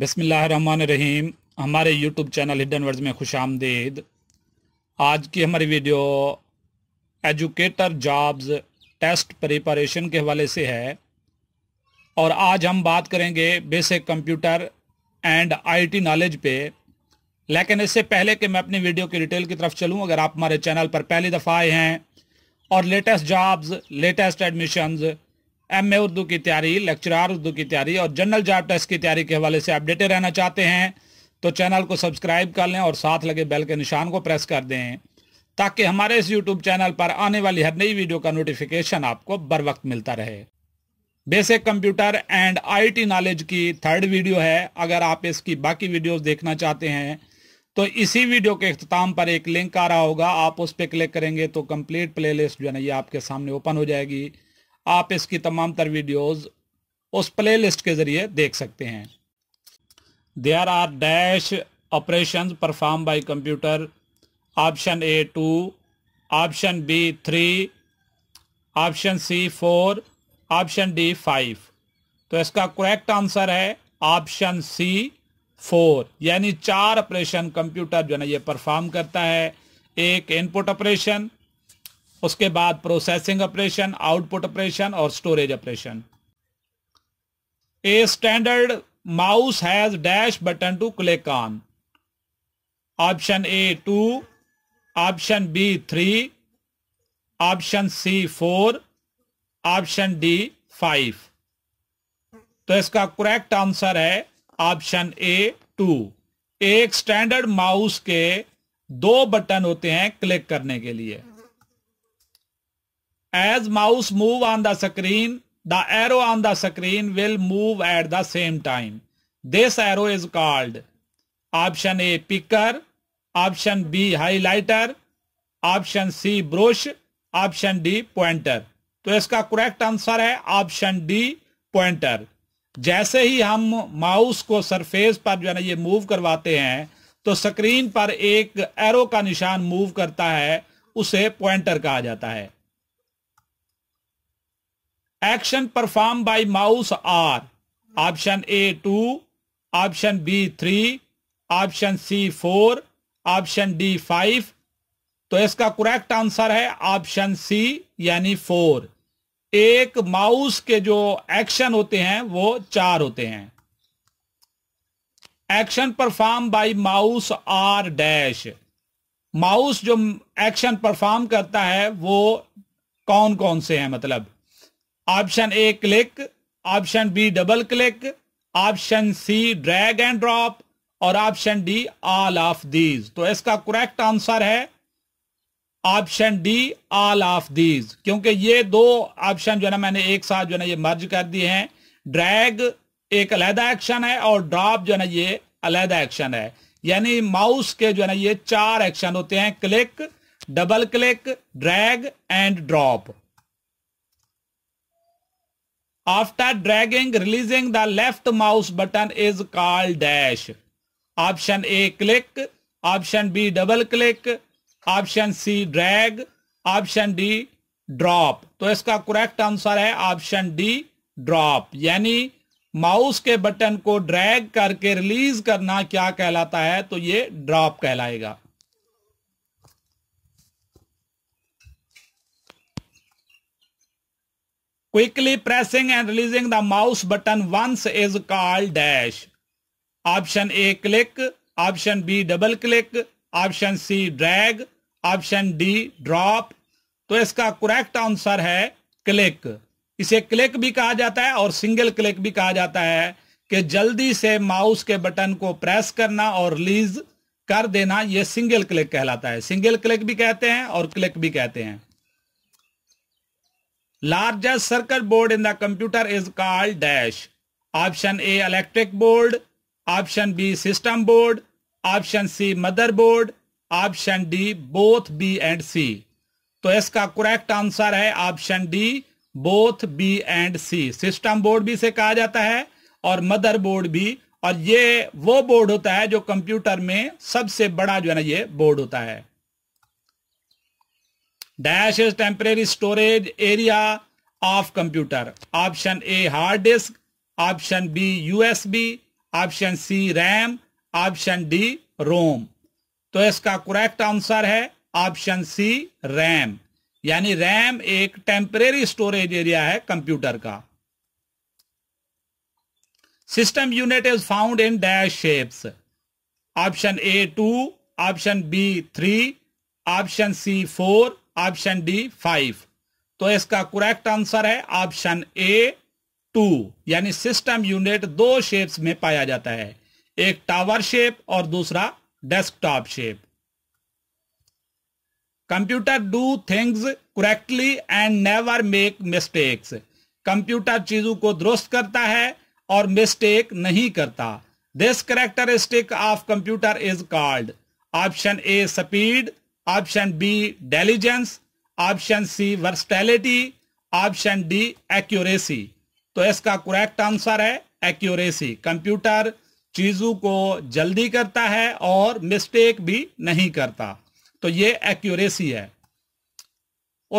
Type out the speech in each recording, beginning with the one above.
बसमीम हमारे YouTube channel hidden words में खुश आमदेद आज की हमारी video educator jobs test preparation के हवाले से है और आज हम बात करेंगे basic computer and IT knowledge पे लेकिन इससे पहले कि मैं अपनी वीडियो की डिटेल की तरफ चलूं अगर आप हमारे चैनल पर पहली दफ़ा आए हैं और latest jobs latest admissions M A Urdu की तैयारी लेक्चरार उर्दू की तैयारी और जनरल जॉब टेस्ट की तैयारी के हवाले से अपडेटेड रहना चाहते हैं तो चैनल को सब्सक्राइब कर लें और साथ लगे बेल के निशान को प्रेस कर दें ताकि हमारे इस यूट्यूब चैनल पर आने वाली हर नई वीडियो का नोटिफिकेशन आपको बर वक्त मिलता रहे basic computer and IT knowledge की थर्ड वीडियो है अगर आप इसकी बाकी वीडियोस देखना चाहते हैं तो इसी वीडियो के अख्ताम पर एक लिंक आ रहा होगा आप उस पर क्लिक करेंगे तो कंप्लीट प्लेलिस्ट जो है ना ये आपके सामने ओपन हो जाएगी आप इसकी तमाम तर वीडियोज़ उस प्लेलिस्ट के ज़रिए देख सकते हैं there are dash operation perform by computer option A two option B three option C four option D five तो इसका करेक्ट आंसर है ऑप्शन सी फोर यानी चार ऑपरेशन कंप्यूटर जो है ये परफॉर्म करता है एक इनपुट ऑपरेशन उसके बाद प्रोसेसिंग ऑपरेशन आउटपुट ऑपरेशन और storage operation A standard mouse has dash button to click on option A two option B three option C four option D five तो इसका करेक्ट आंसर है option A two एक standard mouse के दो button होते हैं click करने के लिए as mouse move on the screen the arrow on the screen will move at the same time this arrow is called option A picker option B highlighter option C brush option D pointer तो इसका correct answer है option D pointer जैसे ही हम mouse को surface पर जो है ना ये मूव करवाते हैं तो स्क्रीन पर एक एरो का निशान मूव करता है उसे पॉइंटर कहा जाता है action perform by mouse are option A two option B three option C four option D five तो इसका करेक्ट आंसर है ऑप्शन सी यानी फोर एक माउस के जो एक्शन होते हैं वो चार होते हैं action perform by mouse are dash mouse जो एक्शन परफॉर्म करता है वो कौन कौन से हैं मतलब option A click option B double click option C drag and drop और option D all of these तो इसका करेक्ट आंसर है option D all of these क्योंकि ये दो ऑप्शन जो है ना मैंने एक साथ जो है ना ये मर्ज कर दिए हैं ड्रैग एक अलहदा एक्शन है और ड्रॉप जो है ना ये अलहदा एक्शन है यानी माउस के जो है ना ये चार एक्शन होते हैं click double click drag and drop after dragging releasing the left mouse button is call dash option A click option B double click option C drag option D drop तो इसका करेक्ट आंसर है option D drop यानी mouse के button को drag करके release करना क्या कहलाता है तो ये ड्रॉप कहलाएगा quickly pressing and releasing the mouse button once is called dash option A click option B double click option C drag option D drop तो इसका करेक्ट आंसर है क्लिक इसे क्लिक भी कहा जाता है और सिंगल क्लिक भी कहा जाता है कि जल्दी से माउस के बटन को प्रेस करना और रिलीज कर देना यह सिंगल क्लिक कहलाता है सिंगल क्लिक भी कहते हैं और क्लिक भी कहते हैं Largest circle board in the computer is called dash. Option A electric board, option B system board, option C motherboard, option D both B and C. तो इसका करेक्ट आंसर है option D both B and C system board भी से कहा जाता है और mother board भी और ये वो बोर्ड होता है जो कंप्यूटर में सबसे बड़ा जो है ना ये बोर्ड होता है dash is temporary storage area of computer option A hard disk option B USB option C RAM option D ROM तो इसका करेक्ट आंसर है ऑप्शन सी रैम यानी रैम एक टेम्परेरी स्टोरेज एरिया है कंप्यूटर का system unit is found in dash shapes option A two option B three option C four option D five तो इसका correct answer है option A two यानी system unit दो shapes में पाया जाता है एक टावर शेप और दूसरा desktop shape computer do things correctly and never make mistakes computer चीजों को दुरुस्त करता है और मिस्टेक नहीं करता this characteristic of computer is called option A speed option B diligence, option C versatility option D accuracy तो इसका करेक्ट आंसर है एक्यूरेसी कंप्यूटर चीजों को जल्दी करता है और मिस्टेक भी नहीं करता तो ये एक्यूरेसी है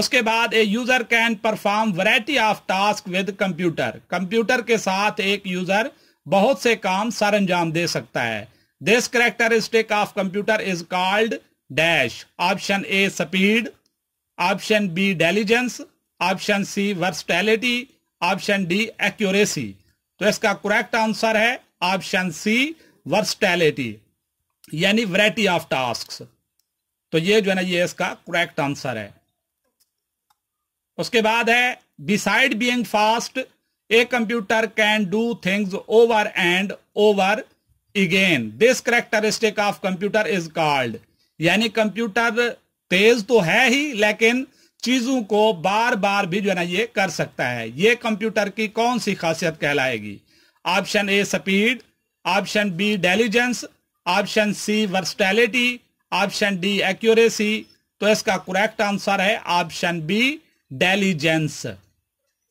उसके बाद a user can perform variety of task with computer computer के साथ एक यूजर बहुत से काम सर अंजाम दे सकता है this characteristic of computer is called dash option A speed option B diligence option C versatility option D accuracy तो इसका करेक्ट आंसर है ऑप्शन सी वर्सटैलिटी यानी वैरायटी ऑफ टास्क तो ये जो है ना ये इसका करेक्ट आंसर है उसके बाद है beside being fast a computer can do things over and over again this characteristic of computer is called यानी कंप्यूटर तेज तो है ही लेकिन चीजों को बार बार भी जो है ना ये कर सकता है ये कंप्यूटर की कौन सी खासियत कहलाएगी option A speed option B diligence option C versatility option D accuracy तो इसका करेक्ट आंसर है ऑप्शन बी डेलीजेंस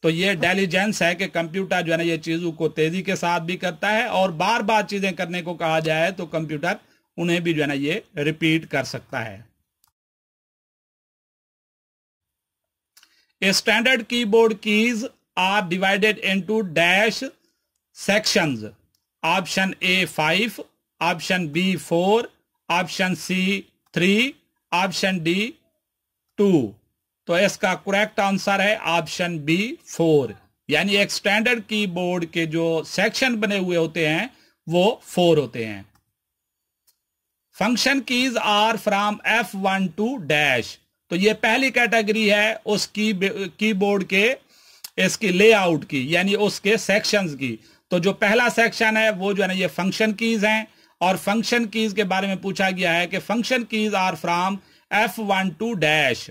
तो ये डेलीजेंस है कि कंप्यूटर जो है ना ये चीजों को तेजी के साथ भी करता है और बार बार चीजें करने को कहा जाए तो कंप्यूटर उन्हें भी जो है ना ये रिपीट कर सकता है standard keyboard keys are divided into dash sections option A five option B four option C three option D two तो इसका करेक्ट आंसर है ऑप्शन बी फोर यानी एक स्टैंडर्ड कीबोर्ड के जो सेक्शन बने हुए होते हैं वो फोर होते हैं function keys are from F one to dash तो ये पहली कैटेगरी है उस की कीबोर्ड के इसकी लेआउट की यानी उसके सेक्शंस की तो जो पहला सेक्शन है वो जो है ना ये फंक्शन कीज हैं और फंक्शन कीज के बारे में पूछा गया है कि function keys are from F one to dash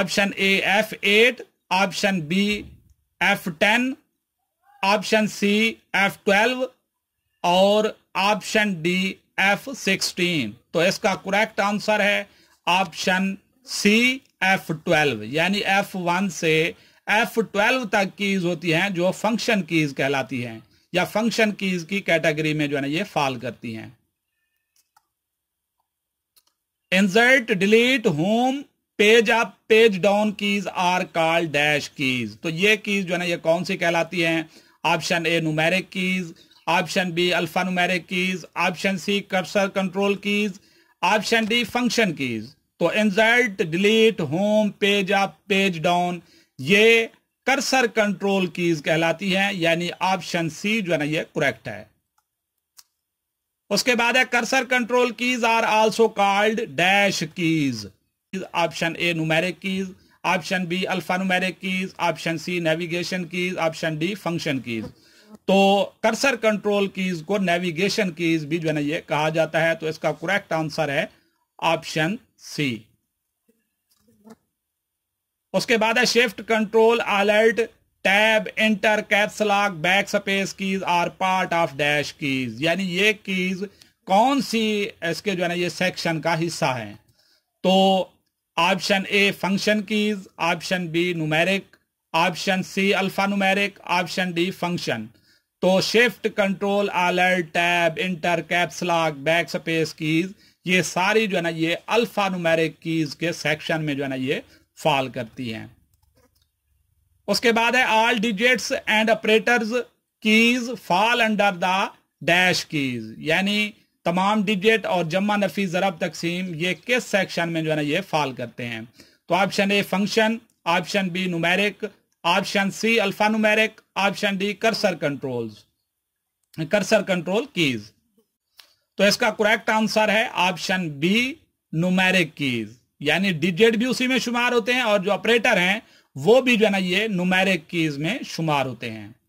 option A F eight option B F ten option C F twelve और ऑप्शन डी एफ सिक्सटीन तो इसका करेक्ट आंसर है ऑप्शन सी एफ ट्वेल्व यानी एफ वन से F twelve तक keys होती हैं जो फंक्शन कीज कहलाती हैं या फंक्शन कीज की कैटेगरी में जो है ना ये फॉल करती हैं insert delete home page up page down keys are call dash keys तो ये कीज जो है ना ये कौन सी कहलाती हैं option A numeric keys option B numeric keys option C cursor control keys option D function keys तो insert delete home page up page down ये कर्सर कंट्रोल कीज कहलाती हैं यानी ऑप्शन सी जो है ना ये करेक्ट है उसके बाद है cursor control keys are also called dash keys option A numeric keys option B numeric keys option C navigation keys option D function keys तो कर्सर कंट्रोल कीज को नेविगेशन कीज भी जो है ना ये कहा जाता है तो इसका करेक्ट आंसर है ऑप्शन सी उसके बाद है shift control alert tab enter caps lock back space keys are part of dash keys यानी ये कीज कौन सी इसके जो है ना ये सेक्शन का हिस्सा है तो option A function keys option B numeric option C alpha numeric option D function तो shift control alert tab enter caps lock back space keys ये सारी जो है ना ये अल्फा नुमेरिक कीज के सेक्शन में जो है ना ये फॉल करती हैं उसके बाद है all digits and operators keys fall under the dash keys यानी तमाम डिजिट और जमा नफी जरब तकसीम ये किस सेक्शन में जो है ना ये फॉल करते हैं तो option A function option B numeric option C alphanumeric option D cursor controls cursor control keys तो इसका करेक्ट आंसर है ऑप्शन बी नुमेरिक कीज यानी डिजिट भी उसी में शुमार होते हैं और जो ऑपरेटर हैं वो भी जो है ना ये नुमेरिक कीज में शुमार होते हैं